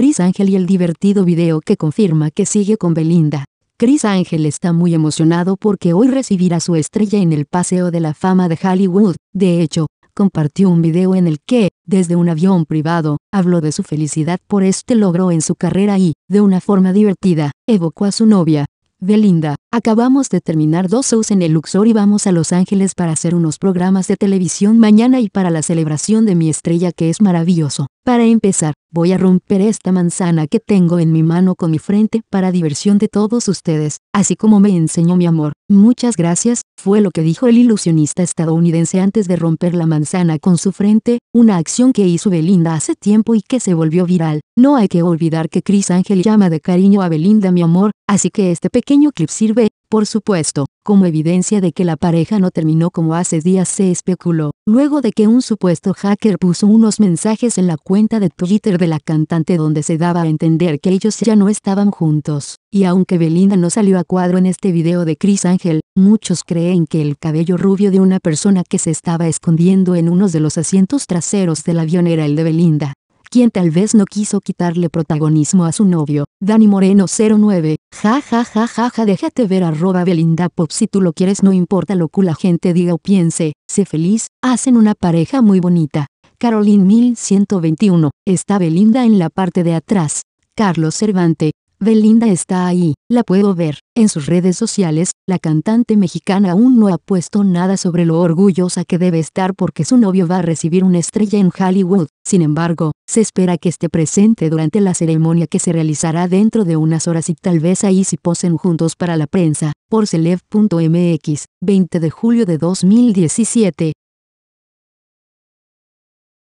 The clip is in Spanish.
Chris Ángel y el divertido video que confirma que sigue con Belinda. Chris Ángel está muy emocionado porque hoy recibirá su estrella en el Paseo de la Fama de Hollywood. De hecho, compartió un video en el que, desde un avión privado, habló de su felicidad por este logro en su carrera y, de una forma divertida, evocó a su novia, Belinda, acabamos de terminar dos shows en el Luxor y vamos a Los Ángeles para hacer unos programas de televisión mañana y para la celebración de mi estrella que es maravilloso. Para empezar, voy a romper esta manzana que tengo en mi mano con mi frente para diversión de todos ustedes, así como me enseñó mi amor. Muchas gracias, fue lo que dijo el ilusionista estadounidense antes de romper la manzana con su frente, una acción que hizo Belinda hace tiempo y que se volvió viral. No hay que olvidar que Chris Ángel llama de cariño a Belinda mi amor, así que este pequeño clip sirve por supuesto, como evidencia de que la pareja no terminó como hace días se especuló, luego de que un supuesto hacker puso unos mensajes en la cuenta de Twitter de la cantante donde se daba a entender que ellos ya no estaban juntos, y aunque Belinda no salió a cuadro en este video de Chris Ángel, muchos creen que el cabello rubio de una persona que se estaba escondiendo en unos de los asientos traseros del avión era el de Belinda quien tal vez no quiso quitarle protagonismo a su novio, Dani Moreno 09, ja ja ja ja ja déjate ver arroba Belinda Pop si tú lo quieres no importa lo que la gente diga o piense, sé feliz, hacen una pareja muy bonita. Caroline 1121, está Belinda en la parte de atrás. Carlos Cervante, Belinda está ahí, la puedo ver. En sus redes sociales, la cantante mexicana aún no ha puesto nada sobre lo orgullosa que debe estar porque su novio va a recibir una estrella en Hollywood. Sin embargo, se espera que esté presente durante la ceremonia que se realizará dentro de unas horas y tal vez ahí si posen juntos para la prensa. Por Celeb.mx, 20 de julio de 2017.